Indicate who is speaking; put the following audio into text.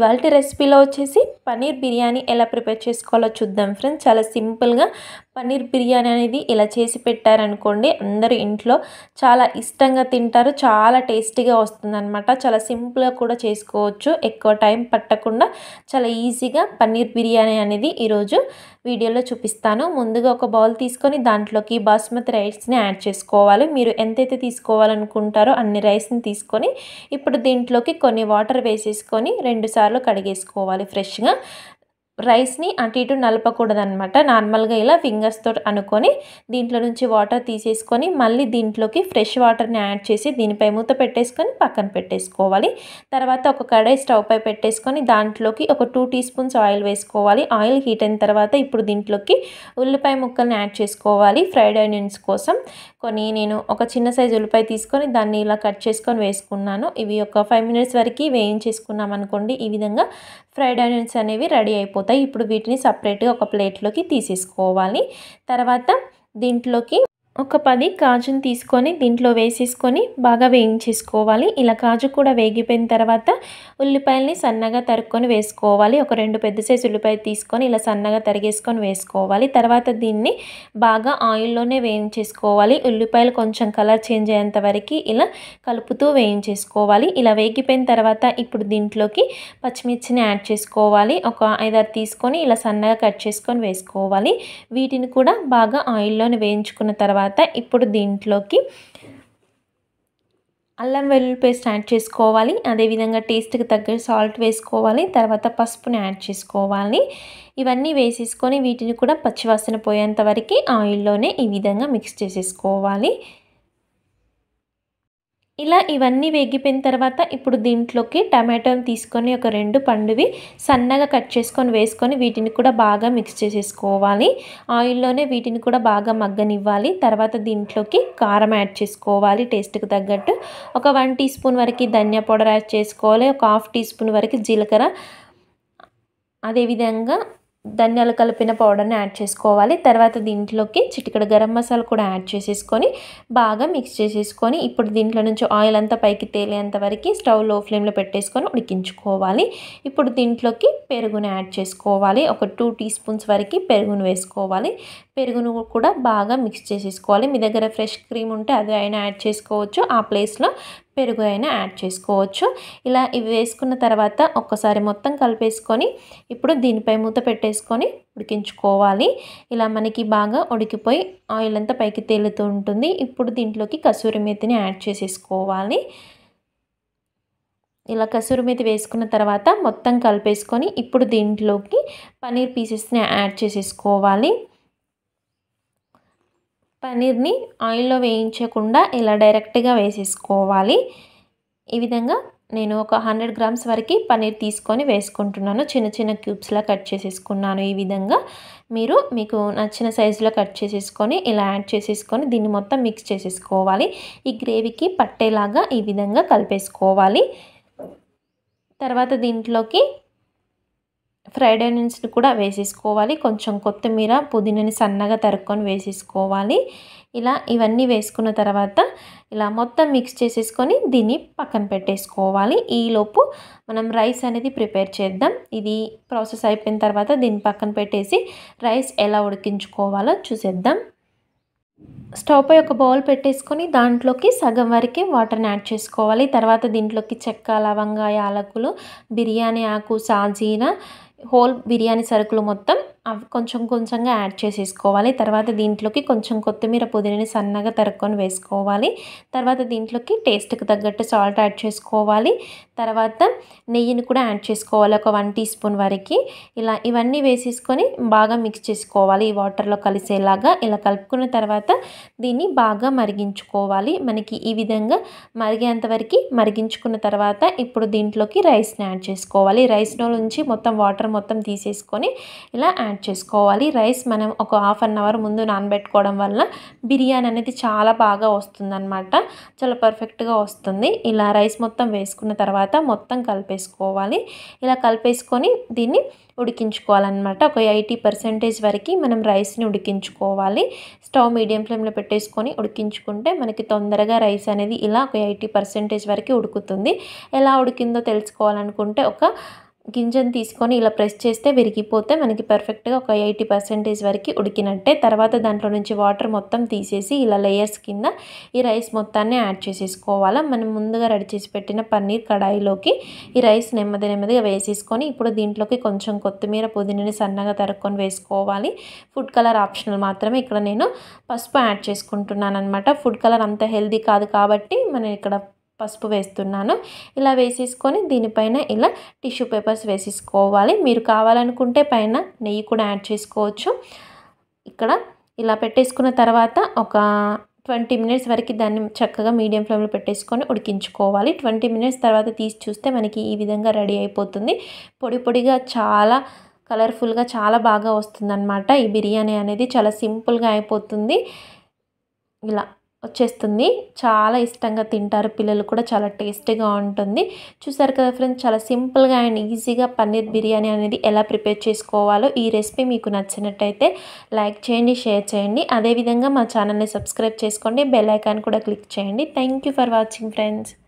Speaker 1: ఇవాళ రెసిపీలో వచ్చేసి పన్నీర్ బిర్యానీ ఎలా ప్రిపేర్ చేసుకోవాలో చూద్దాం ఫ్రెండ్స్ చాలా సింపుల్గా పన్నీర్ బిర్యానీ అనేది ఇలా చేసి పెట్టారనుకోండి అందరూ ఇంట్లో చాలా ఇష్టంగా తింటారు చాలా టేస్టీగా వస్తుందన్నమాట చాలా సింపుల్గా కూడా చేసుకోవచ్చు ఎక్కువ టైం పట్టకుండా చాలా ఈజీగా పన్నీర్ బిర్యానీ అనేది ఈరోజు వీడియోలో చూపిస్తాను ముందుగా ఒక బౌల్ తీసుకొని దాంట్లోకి బాస్మతి రైస్ని యాడ్ చేసుకోవాలి మీరు ఎంతైతే తీసుకోవాలనుకుంటారో అన్ని రైస్ని తీసుకొని ఇప్పుడు దీంట్లోకి కొన్ని వాటర్ వేసేసుకొని రెండుసార్లు కడిగేసుకోవాలి ఫ్రెష్గా విధంగా రైస్ని అటు ఇటు నలపకూడదనమాట నార్మల్గా ఇలా ఫింగర్స్తో అనుకొని దీంట్లో నుంచి వాటర్ తీసేసుకొని మళ్ళీ దీంట్లోకి ఫ్రెష్ వాటర్ని యాడ్ చేసి దీనిపై మూత పెట్టేసుకొని పక్కన పెట్టేసుకోవాలి తర్వాత ఒక కడాయి స్టవ్ పై పెట్టేసుకొని దాంట్లోకి ఒక టూ టీ స్పూన్స్ ఆయిల్ వేసుకోవాలి ఆయిల్ హీట్ అయిన తర్వాత ఇప్పుడు దీంట్లోకి ఉల్లిపాయ ముక్కల్ని యాడ్ చేసుకోవాలి ఫ్రైడ్ ఆనియన్స్ కోసం కొన్ని నేను ఒక చిన్న సైజు ఉల్లిపాయ తీసుకొని దాన్ని ఇలా కట్ చేసుకొని వేసుకున్నాను ఇవి ఒక ఫైవ్ మినిట్స్ వరకు వేయించేసుకున్నాం అనుకోండి ఈ విధంగా ఫ్రైడ్ ఆనియన్స్ అనేవి రెడీ అయిపోతాయి ఇప్పుడు వీటిని సపరేట్గా ఒక ప్లేట్లోకి తీసేసుకోవాలి తర్వాత దీంట్లోకి ఒక పది కాజుని తీసుకొని దీంట్లో వేసేసుకొని బాగా వేయించేసుకోవాలి ఇలా కాజు కూడా వేగిపోయిన తర్వాత ఉల్లిపాయల్ని సన్నగా తరుక్కొని వేసుకోవాలి ఒక రెండు పెద్ద సైజు ఉల్లిపాయ తీసుకొని ఇలా సన్నగా తరిగేసుకొని వేసుకోవాలి తర్వాత దీన్ని బాగా ఆయిల్లోనే వేయించేసుకోవాలి ఉల్లిపాయలు కొంచెం కలర్ చేంజ్ అయ్యేంత వరకు ఇలా కలుపుతూ వేయించేసుకోవాలి ఇలా వేగిపోయిన తర్వాత ఇప్పుడు దీంట్లోకి పచ్చిమిర్చిని యాడ్ చేసుకోవాలి ఒక ఐదారు తీసుకొని ఇలా సన్నగా కట్ చేసుకొని వేసుకోవాలి వీటిని కూడా బాగా ఆయిల్లోనే వేయించుకున్న తర్వాత తర్వాత ఇప్పుడు దీంట్లోకి అల్లం వెల్లుల్లి పేస్ట్ యాడ్ చేసుకోవాలి అదేవిధంగా టేస్ట్కి తగ్గ సాల్ట్ వేసుకోవాలి తర్వాత పసుపుని యాడ్ చేసుకోవాలి ఇవన్నీ వేసేసుకొని వీటిని కూడా పచ్చివాసన పోయేంత వరకు ఆయిల్లోనే ఈ విధంగా మిక్స్ చేసేసుకోవాలి ఇలా ఇవన్నీ వేగిపోయిన తర్వాత ఇప్పుడు దీంట్లోకి టమాటోని తీసుకొని ఒక రెండు పండువి సన్నగా కట్ చేసుకొని వేసుకొని వీటిని కూడా బాగా మిక్స్ చేసేసుకోవాలి ఆయిల్లోనే వీటిని కూడా బాగా మగ్గనివ్వాలి తర్వాత దీంట్లోకి కారం యాడ్ చేసుకోవాలి టేస్ట్కి తగ్గట్టు ఒక వన్ టీ స్పూన్ వరకు ధనియా పౌడర్ యాడ్ చేసుకోవాలి ఒక హాఫ్ టీ స్పూన్ వరకు జీలకర్ర అదేవిధంగా ధనియాలు కలిపిన పౌడర్ని యాడ్ చేసుకోవాలి తర్వాత దీంట్లోకి చిటికడ గరం మసాలా కూడా యాడ్ చేసేసుకొని బాగా మిక్స్ చేసేసుకొని ఇప్పుడు దీంట్లో నుంచి ఆయిల్ అంతా పైకి తేలేంత వరకు స్టవ్ లో ఫ్లేమ్లో పెట్టేసుకొని ఉడికించుకోవాలి ఇప్పుడు దీంట్లోకి పెరుగును యాడ్ చేసుకోవాలి ఒక టూ టీ స్పూన్స్ వరకు పెరుగును వేసుకోవాలి పెరుగును కూడా బాగా మిక్స్ చేసేసుకోవాలి మీ దగ్గర ఫ్రెష్ క్రీమ్ ఉంటే అది అయినా యాడ్ చేసుకోవచ్చు ఆ ప్లేస్లో పెరుగు అయినా యాడ్ చేసుకోవచ్చు ఇలా ఇవి వేసుకున్న తర్వాత ఒక్కసారి మొత్తం కలిపేసుకొని ఇప్పుడు దీనిపై మూత పెట్టేసుకొని ఉడికించుకోవాలి ఇలా మనకి బాగా ఉడికిపోయి ఆయిల్ అంతా పైకి తేలుతూ ఉంటుంది ఇప్పుడు దీంట్లోకి కసూరి మేతిని యాడ్ చేసేసుకోవాలి ఇలా కసూరి మీద వేసుకున్న తర్వాత మొత్తం కలిపేసుకొని ఇప్పుడు దీంట్లోకి పన్నీర్ పీసెస్ని యాడ్ చేసేసుకోవాలి పన్నీర్ని ఆయిల్లో వేయించకుండా ఇలా డైరెక్ట్గా వేసేసుకోవాలి ఈ విధంగా నేను ఒక హండ్రెడ్ గ్రామ్స్ వరకు పన్నీర్ తీసుకొని వేసుకుంటున్నాను చిన్న చిన్న క్యూబ్స్లా కట్ చేసేసుకున్నాను ఈ విధంగా మీరు మీకు నచ్చిన సైజులో కట్ చేసేసుకొని ఇలా యాడ్ చేసేసుకొని దీన్ని మొత్తం మిక్స్ చేసేసుకోవాలి ఈ గ్రేవీకి పట్టేలాగా ఈ విధంగా కలిపేసుకోవాలి తర్వాత దీంట్లోకి ఫ్రైడ్ ఆనియన్స్ని కూడా వేసేసుకోవాలి కొంచెం కొత్తిమీర పుదీనాని సన్నగా తరుక్కొని వేసేసుకోవాలి ఇలా ఇవన్నీ వేసుకున్న తర్వాత ఇలా మొత్తం మిక్స్ చేసేసుకొని దీన్ని పక్కన పెట్టేసుకోవాలి ఈలోపు మనం రైస్ అనేది ప్రిపేర్ చేద్దాం ఇది ప్రాసెస్ అయిపోయిన తర్వాత దీన్ని పక్కన పెట్టేసి రైస్ ఎలా ఉడికించుకోవాలో చూసేద్దాం స్టవ్ పై ఒక బౌల్ పెట్టేసుకొని దాంట్లోకి సగం వరకే వాటర్ని యాడ్ చేసుకోవాలి తర్వాత దీంట్లోకి చెక్క లవంగా యాలకులు బిర్యానీ ఆకు సాజీర హోల్ బిర్యానీ సరుకులు మొత్తం అవి కొంచెం కొంచెంగా యాడ్ చేసేసుకోవాలి తర్వాత దీంట్లోకి కొంచెం కొత్తిమీర పుదీనాని సన్నగా తరుక్కొని వేసుకోవాలి తర్వాత దీంట్లోకి టేస్ట్కి తగ్గట్టు సాల్ట్ యాడ్ చేసుకోవాలి తర్వాత నెయ్యిని కూడా యాడ్ చేసుకోవాలి ఒక వన్ టీ స్పూన్ వరకు ఇలా ఇవన్నీ వేసేసుకొని బాగా మిక్స్ చేసుకోవాలి ఈ వాటర్లో కలిసేలాగా ఇలా కలుపుకున్న తర్వాత దీన్ని బాగా మరిగించుకోవాలి మనకి ఈ విధంగా మరిగేంతవరకు మరిగించుకున్న తర్వాత ఇప్పుడు దీంట్లోకి రైస్ని యాడ్ చేసుకోవాలి రైస్లో నుంచి మొత్తం వాటర్ మొత్తం తీసేసుకొని ఇలా యాడ్ చేసుకోవాలి రైస్ మనం ఒక హాఫ్ అన్ అవర్ ముందు నానబెట్టుకోవడం వల్ల బిర్యానీ అనేది చాలా బాగా వస్తుందన్నమాట చాలా పర్ఫెక్ట్గా వస్తుంది ఇలా రైస్ మొత్తం వేసుకున్న తర్వాత మొత్తం కలిపేసుకోవాలి ఇలా కలిపేసుకొని దీన్ని ఉడికించుకోవాలన్నమాట ఒక ఎయిటీ పర్సెంటేజ్ వరకు మనం రైస్ని ఉడికించుకోవాలి స్టవ్ మీడియం ఫ్లేమ్లో పెట్టేసుకొని ఉడికించుకుంటే మనకి తొందరగా రైస్ అనేది ఇలా ఒక ఎయిటీ పర్సెంటేజ్ వరకు ఉడుకుతుంది ఎలా ఉడికిందో తెలుసుకోవాలనుకుంటే ఒక గింజను తీసుకొని ఇలా ప్రెస్ చేస్తే విరిగిపోతే మనకి పర్ఫెక్ట్గా ఒక ఎయిటీ పర్సెంటేజ్ వరకు ఉడికినట్టే తర్వాత దాంట్లో నుంచి వాటర్ మొత్తం తీసేసి ఇలా లేయర్స్ కింద ఈ రైస్ మొత్తాన్ని యాడ్ చేసేసుకోవాలా మనం ముందుగా రెడీ చేసి పెట్టిన పన్నీర్ కడాయిలోకి ఈ రైస్ నెమ్మది నెమ్మదిగా వేసేసుకొని ఇప్పుడు దీంట్లోకి కొంచెం కొత్తిమీర పుదీనాని సన్నగా తరుక్కొని వేసుకోవాలి ఫుడ్ కలర్ ఆప్షనల్ మాత్రమే ఇక్కడ నేను పసుపు యాడ్ చేసుకుంటున్నాను అనమాట ఫుడ్ కలర్ అంత హెల్దీ కాదు కాబట్టి మనం ఇక్కడ పసుపు వేస్తున్నాను ఇలా వేసేసుకొని దీనిపైన ఇలా టిష్యూ పేపర్స్ వేసేసుకోవాలి మీరు కావాలనుకుంటే పైన నెయ్యి కూడా యాడ్ చేసుకోవచ్చు ఇక్కడ ఇలా పెట్టేసుకున్న తర్వాత ఒక ట్వంటీ మినిట్స్ వరకు దాన్ని చక్కగా మీడియం ఫ్లేమ్లో పెట్టేసుకొని ఉడికించుకోవాలి ట్వంటీ మినిట్స్ తర్వాత తీసి చూస్తే మనకి ఈ విధంగా రెడీ అయిపోతుంది పొడి పొడిగా చాలా కలర్ఫుల్గా చాలా బాగా వస్తుందన్నమాట ఈ బిర్యానీ అనేది చాలా సింపుల్గా అయిపోతుంది ఇలా వచ్చేస్తుంది చాలా ఇష్టంగా తింటారు పిల్లలు కూడా చాలా టేస్టీగా ఉంటుంది చూసారు కదా ఫ్రెండ్స్ చాలా సింపుల్గా అండ్ ఈజీగా పన్నీర్ బిర్యానీ అనేది ఎలా ప్రిపేర్ చేసుకోవాలో ఈ రెసిపీ మీకు నచ్చినట్టయితే లైక్ చేయండి షేర్ చేయండి అదేవిధంగా మా ఛానల్ని సబ్స్క్రైబ్ చేసుకోండి బెల్ ఐకాన్ కూడా క్లిక్ చేయండి థ్యాంక్ ఫర్ వాచింగ్ ఫ్రెండ్స్